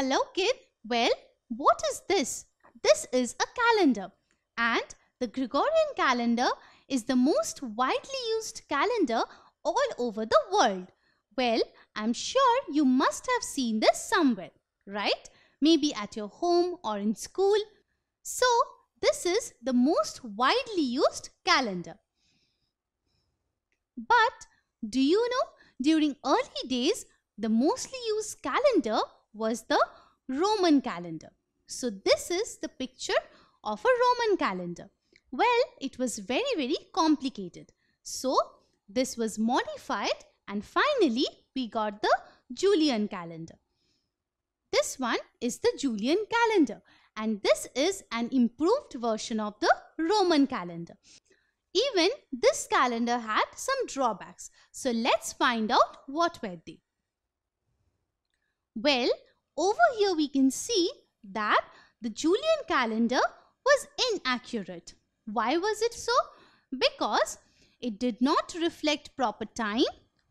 Hello kid, well, what is this? This is a calendar and the Gregorian calendar is the most widely used calendar all over the world. Well, I'm sure you must have seen this somewhere, right? Maybe at your home or in school. So, this is the most widely used calendar. But do you know during early days, the mostly used calendar was the Roman calendar. So this is the picture of a Roman calendar. Well, it was very, very complicated. So this was modified and finally we got the Julian calendar. This one is the Julian calendar and this is an improved version of the Roman calendar. Even this calendar had some drawbacks. So let's find out what were they. Well, over here we can see that the Julian calendar was inaccurate. Why was it so? Because it did not reflect proper time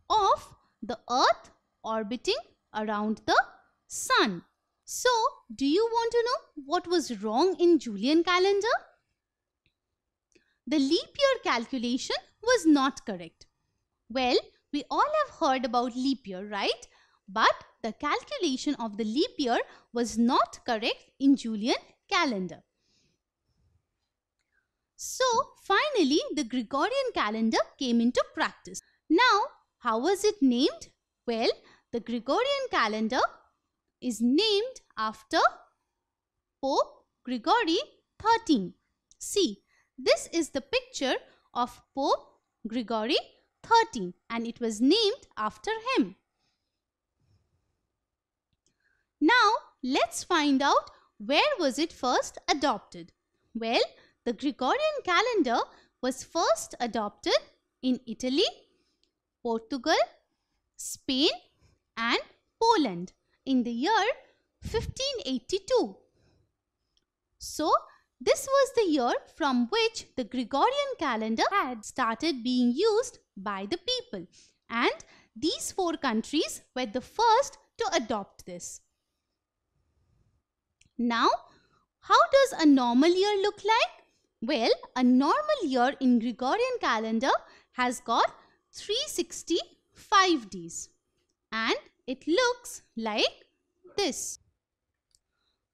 of the earth orbiting around the sun. So, do you want to know what was wrong in Julian calendar? The leap year calculation was not correct. Well, we all have heard about leap year, right? But the calculation of the leap year was not correct in Julian calendar. So finally the Gregorian calendar came into practice. Now how was it named? Well the Gregorian calendar is named after Pope Gregory XIII. See this is the picture of Pope Gregory XIII and it was named after him. Now let's find out where was it first adopted. Well, the Gregorian calendar was first adopted in Italy, Portugal, Spain and Poland in the year 1582. So, this was the year from which the Gregorian calendar had started being used by the people and these four countries were the first to adopt this. Now, how does a normal year look like? Well, a normal year in Gregorian calendar has got 365 days and it looks like this.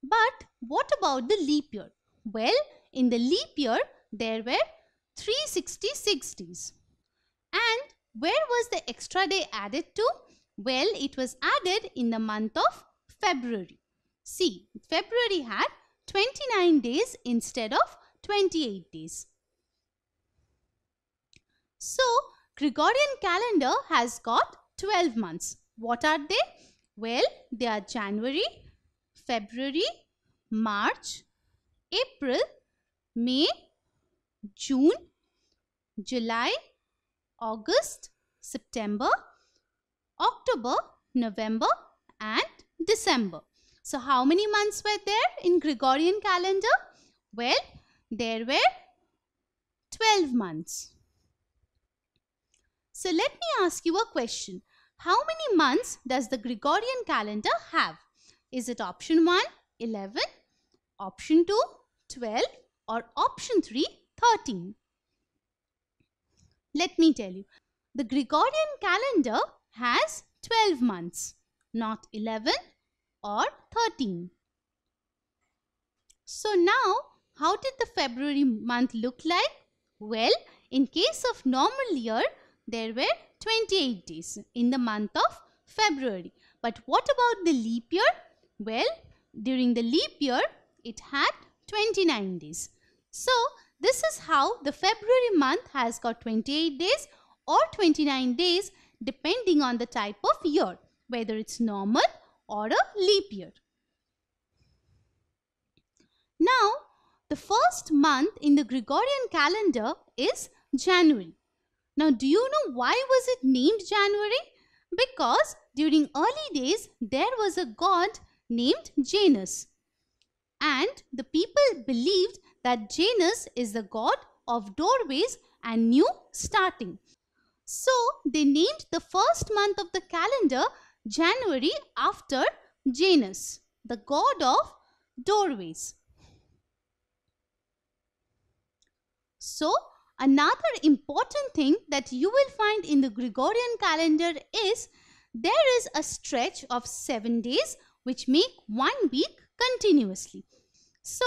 But what about the leap year? Well, in the leap year there were 366 days. And where was the extra day added to? Well, it was added in the month of February. See, February had 29 days instead of 28 days. So, Gregorian calendar has got 12 months. What are they? Well, they are January, February, March, April, May, June, July, August, September, October, November and December. So how many months were there in Gregorian calendar? Well, there were 12 months. So let me ask you a question. How many months does the Gregorian calendar have? Is it option 1, 11, option 2, 12 or option 3, 13? Let me tell you. The Gregorian calendar has 12 months, not 11, or 13. So now how did the February month look like? Well, in case of normal year, there were 28 days in the month of February. But what about the leap year? Well, during the leap year, it had 29 days. So, this is how the February month has got 28 days or 29 days depending on the type of year, whether it's normal or a leap year. Now, the first month in the Gregorian calendar is January. Now, do you know why was it named January? Because during early days, there was a god named Janus. And the people believed that Janus is the god of doorways and new starting. So, they named the first month of the calendar January after Janus, the god of doorways. So, another important thing that you will find in the Gregorian calendar is there is a stretch of 7 days which make one week continuously. So,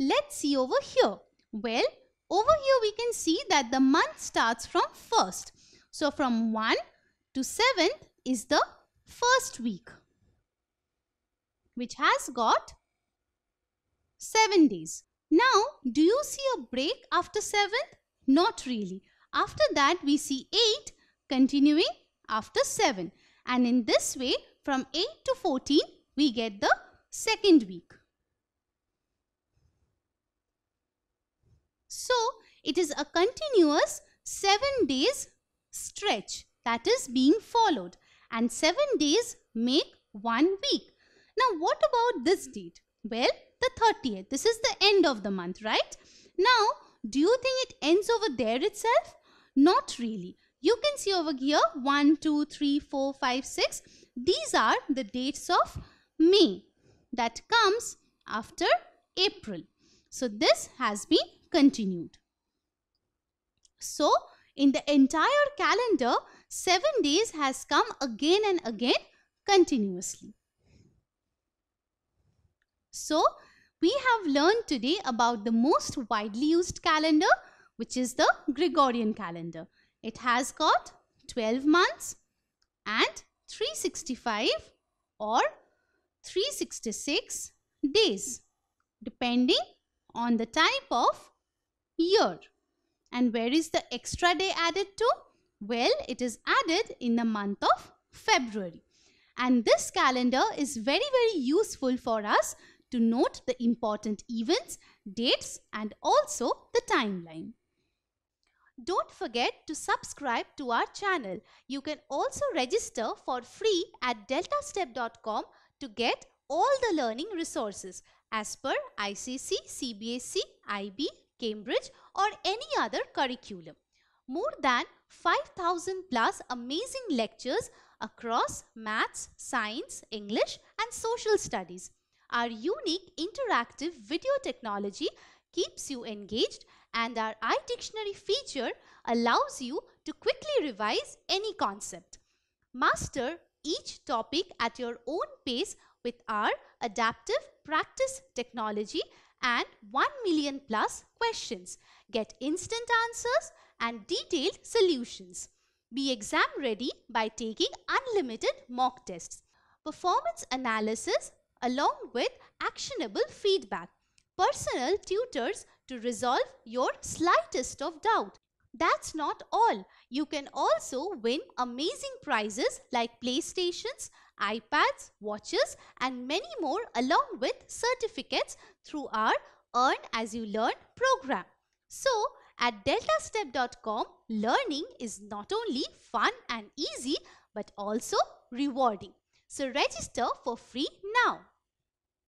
let's see over here. Well, over here we can see that the month starts from 1st. So, from 1 to 7th is the first week which has got 7 days. Now do you see a break after 7th? Not really. After that we see 8 continuing after 7 and in this way from 8 to 14 we get the second week. So it is a continuous 7 days stretch that is being followed and 7 days make 1 week. Now what about this date? Well, the 30th. This is the end of the month, right? Now, do you think it ends over there itself? Not really. You can see over here 1, 2, 3, 4, 5, 6. These are the dates of May that comes after April. So this has been continued. So in the entire calendar, 7 days has come again and again continuously. So, we have learned today about the most widely used calendar which is the Gregorian calendar. It has got 12 months and 365 or 366 days depending on the type of year. And where is the extra day added to? Well, it is added in the month of February. And this calendar is very, very useful for us to note the important events, dates and also the timeline. Don't forget to subscribe to our channel. You can also register for free at deltastep.com to get all the learning resources as per ICC, CBSC, IB, Cambridge or any other curriculum. More than 5000 plus amazing lectures across maths, science, English and social studies. Our unique interactive video technology keeps you engaged and our iDictionary feature allows you to quickly revise any concept. Master each topic at your own pace with our adaptive practice technology and 1 million plus questions. Get instant answers and detailed solutions. Be exam ready by taking unlimited mock tests. Performance analysis along with actionable feedback. Personal tutors to resolve your slightest of doubt. That's not all. You can also win amazing prizes like PlayStations iPads, watches and many more along with certificates through our Earn As You Learn program. So at deltastep.com, learning is not only fun and easy but also rewarding. So register for free now.